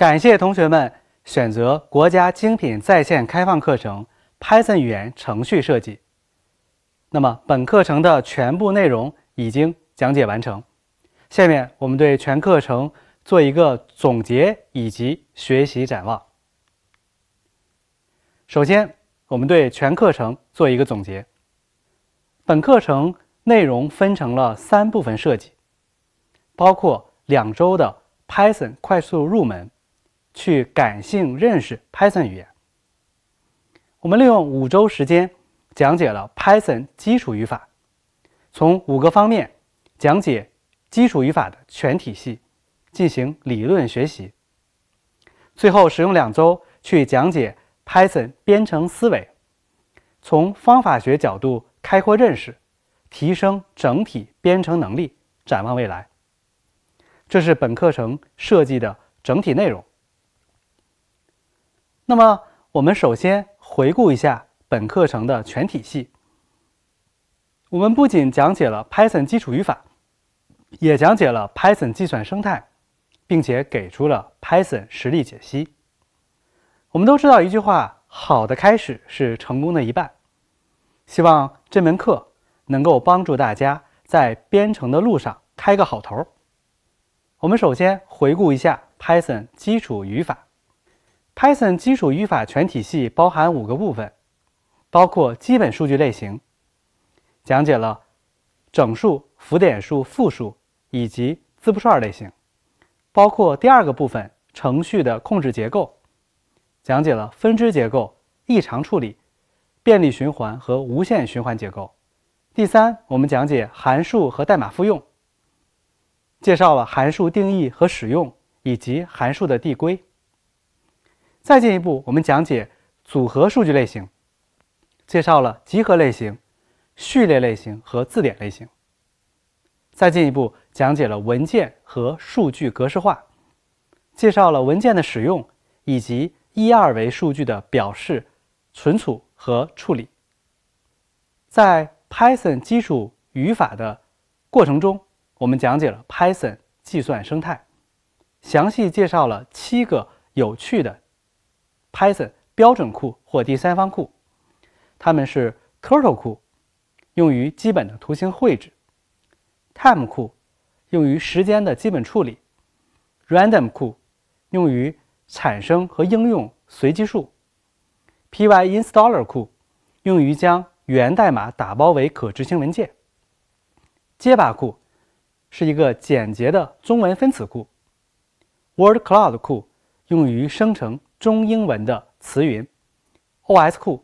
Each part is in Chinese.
感谢同学们选择国家精品在线开放课程《Python 语言程序设计》。那么，本课程的全部内容已经讲解完成。下面我们对全课程做一个总结以及学习展望。首先，我们对全课程做一个总结。本课程内容分成了三部分设计，包括两周的 Python 快速入门。去感性认识 Python 语言。我们利用五周时间讲解了 Python 基础语法，从五个方面讲解基础语法的全体系，进行理论学习。最后使用两周去讲解 Python 编程思维，从方法学角度开阔认识，提升整体编程能力，展望未来。这是本课程设计的整体内容。那么，我们首先回顾一下本课程的全体系。我们不仅讲解了 Python 基础语法，也讲解了 Python 计算生态，并且给出了 Python 实例解析。我们都知道一句话：好的开始是成功的一半。希望这门课能够帮助大家在编程的路上开个好头。我们首先回顾一下 Python 基础语法。Python 基础语法全体系包含五个部分，包括基本数据类型，讲解了整数、浮点数、复数以及字符串类型；包括第二个部分程序的控制结构，讲解了分支结构、异常处理、便利循环和无限循环结构；第三，我们讲解函数和代码复用，介绍了函数定义和使用以及函数的递归。再进一步，我们讲解组合数据类型，介绍了集合类型、序列类型和字典类型。再进一步讲解了文件和数据格式化，介绍了文件的使用以及一二维数据的表示、存储和处理。在 Python 基础语法的过程中，我们讲解了 Python 计算生态，详细介绍了七个有趣的。Python 标准库或第三方库，它们是 turtle 库，用于基本的图形绘制；time 库，用于时间的基本处理；random 库，用于产生和应用随机数；pyinstaller 库，用于将源代码打包为可执行文件；结巴库，是一个简洁的中文分词库；wordcloud 库，用于生成。中英文的词云，OS 库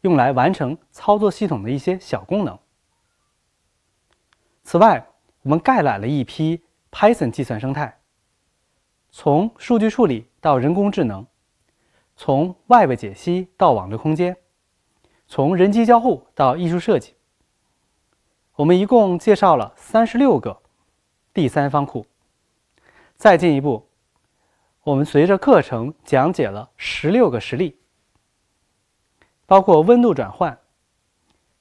用来完成操作系统的一些小功能。此外，我们盖揽了一批 Python 计算生态，从数据处理到人工智能，从外围解析到网络空间，从人机交互到艺术设计。我们一共介绍了三十六个第三方库，再进一步。我们随着课程讲解了十六个实例，包括温度转换、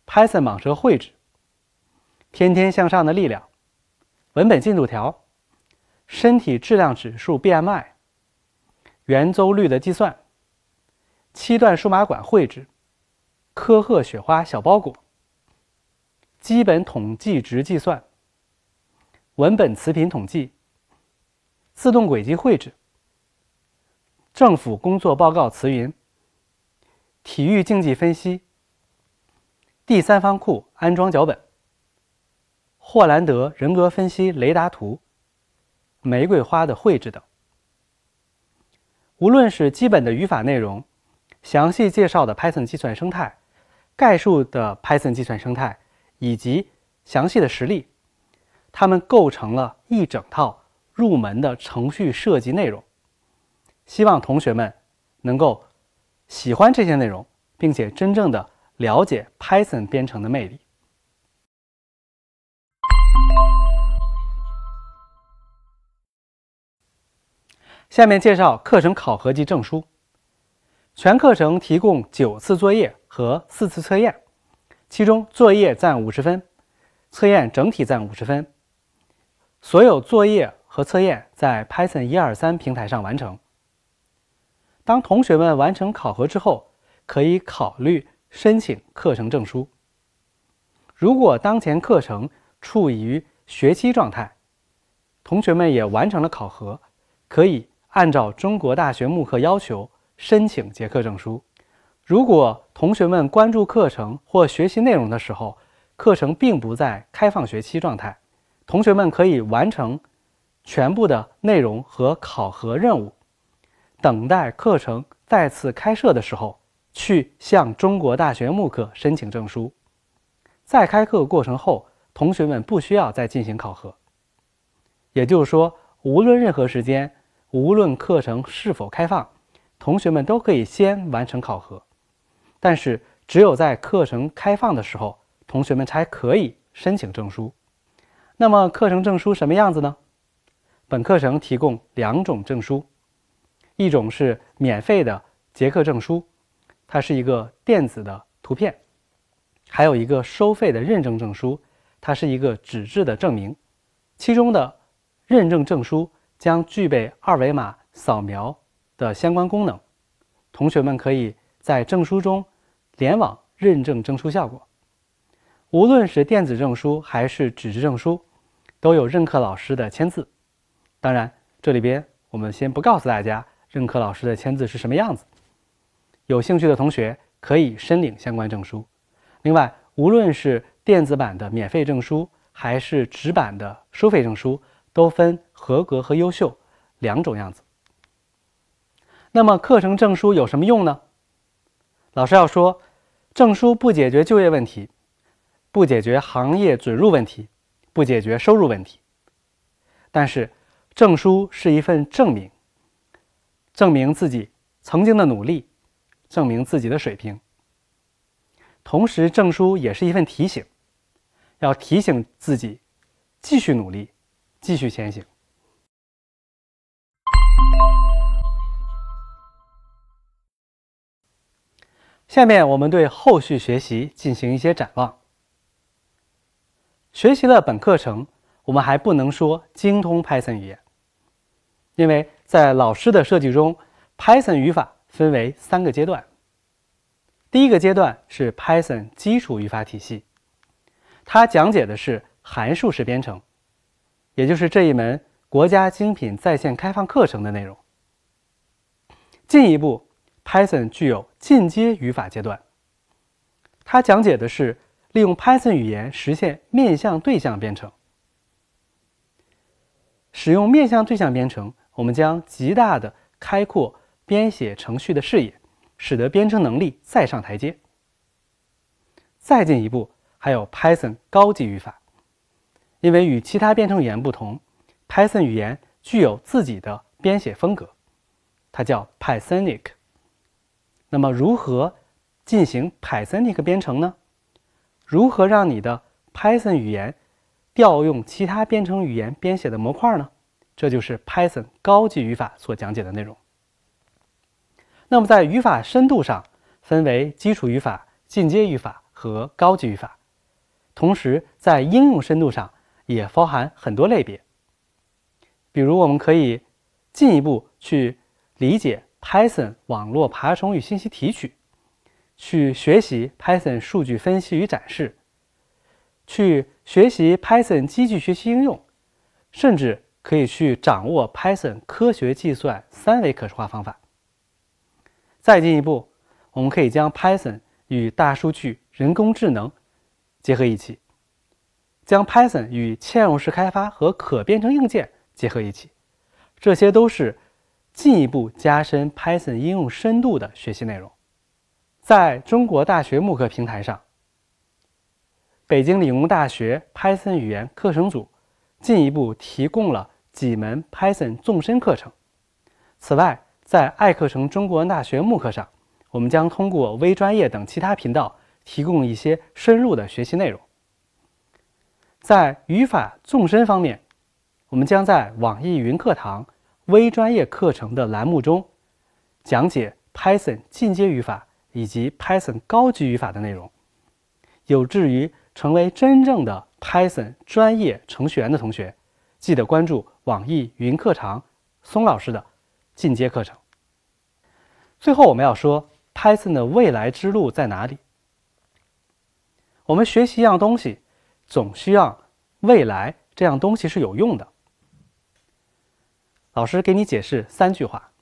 Python 蟒蛇绘制、天天向上的力量、文本进度条、身体质量指数 BMI、圆周率的计算、七段数码管绘制、科赫雪花小包裹、基本统计值计算、文本词频统计、自动轨迹绘制。政府工作报告词云、体育竞技分析、第三方库安装脚本、霍兰德人格分析雷达图、玫瑰花的绘制等。无论是基本的语法内容、详细介绍的 Python 计算生态、概述的 Python 计算生态，以及详细的实力，它们构成了一整套入门的程序设计内容。希望同学们能够喜欢这些内容，并且真正的了解 Python 编程的魅力。下面介绍课程考核及证书。全课程提供九次作业和四次测验，其中作业占五十分，测验整体占五十分。所有作业和测验在 Python 一二三平台上完成。当同学们完成考核之后，可以考虑申请课程证书。如果当前课程处于学期状态，同学们也完成了考核，可以按照中国大学慕课要求申请结课证书。如果同学们关注课程或学习内容的时候，课程并不在开放学期状态，同学们可以完成全部的内容和考核任务。等待课程再次开设的时候，去向中国大学慕课申请证书。在开课过程后，同学们不需要再进行考核。也就是说，无论任何时间，无论课程是否开放，同学们都可以先完成考核。但是，只有在课程开放的时候，同学们才可以申请证书。那么，课程证书什么样子呢？本课程提供两种证书。一种是免费的结课证书，它是一个电子的图片；还有一个收费的认证证书，它是一个纸质的证明。其中的认证证书将具备二维码扫描的相关功能，同学们可以在证书中联网认证证书效果。无论是电子证书还是纸质证书，都有任课老师的签字。当然，这里边我们先不告诉大家。任课老师的签字是什么样子？有兴趣的同学可以申领相关证书。另外，无论是电子版的免费证书，还是纸版的收费证书，都分合格和优秀两种样子。那么，课程证书有什么用呢？老师要说，证书不解决就业问题，不解决行业准入问题，不解决收入问题。但是，证书是一份证明。证明自己曾经的努力，证明自己的水平。同时，证书也是一份提醒，要提醒自己继续努力，继续前行。下面我们对后续学习进行一些展望。学习了本课程，我们还不能说精通 Python 语言，因为。在老师的设计中，Python 语法分为三个阶段。第一个阶段是 Python 基础语法体系，它讲解的是函数式编程，也就是这一门国家精品在线开放课程的内容。进一步，Python 具有进阶语法阶段，它讲解的是利用 Python 语言实现面向对象编程，使用面向对象编程。我们将极大的开阔编写程序的视野，使得编程能力再上台阶。再进一步，还有 Python 高级语法，因为与其他编程语言不同，Python 语言具有自己的编写风格，它叫 Pythonic。那么如何进行 Pythonic 编程呢？如何让你的 Python 语言调用其他编程语言编写的模块呢？这就是 Python 高级语法所讲解的内容。那么，在语法深度上分为基础语法、进阶语法和高级语法，同时在应用深度上也包含很多类别。比如，我们可以进一步去理解 Python 网络爬虫与信息提取，去学习 Python 数据分析与展示，去学习 Python 机器学习应用，甚至。可以去掌握 Python 科学计算三维可视化方法。再进一步，我们可以将 Python 与大数据、人工智能结合一起，将 Python 与嵌入式开发和可编程硬件结合一起，这些都是进一步加深 Python 应用深度的学习内容。在中国大学慕课平台上，北京理工大学 Python 语言课程组进一步提供了。几门 Python 深课程。此外，在爱课程中国大学慕课上，我们将通过微专业等其他频道提供一些深入的学习内容。在语法纵深方面，我们将在网易云课堂微专业课程的栏目中讲解 Python 进阶语法以及 Python 高级语法的内容，有志于成为真正的 Python 专业程序员的同学。记得关注网易云课堂，松老师的进阶课程。最后，我们要说 Python 的未来之路在哪里？我们学习一样东西，总需要未来这样东西是有用的。老师给你解释三句话：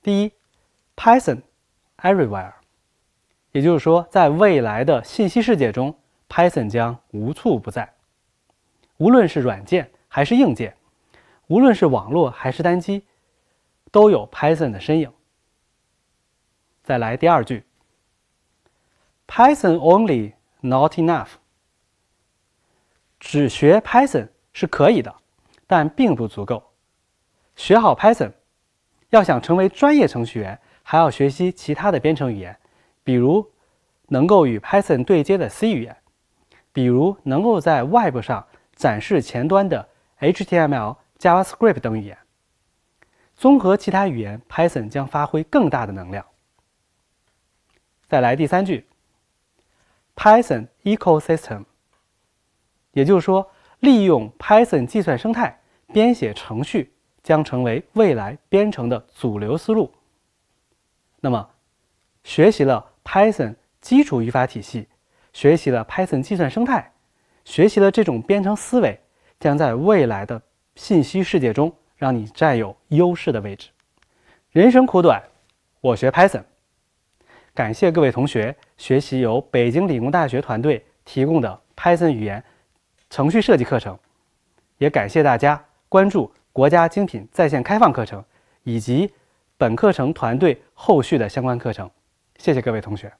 第一，Python everywhere，也就是说，在未来的信息世界中，Python 将无处不在。无论是软件还是硬件，无论是网络还是单机，都有 Python 的身影。再来第二句：Python only not enough。只学 Python 是可以的，但并不足够。学好 Python，要想成为专业程序员，还要学习其他的编程语言，比如能够与 Python 对接的 C 语言，比如能够在 Web 上。展示前端的 HTML、JavaScript 等语言，综合其他语言，Python 将发挥更大的能量。再来第三句，Python ecosystem，也就是说，利用 Python 计算生态编写程序将成为未来编程的主流思路。那么，学习了 Python 基础语法体系，学习了 Python 计算生态。学习了这种编程思维，将在未来的信息世界中让你占有优势的位置。人生苦短，我学 Python。感谢各位同学学习由北京理工大学团队提供的 Python 语言程序设计课程，也感谢大家关注国家精品在线开放课程以及本课程团队后续的相关课程。谢谢各位同学。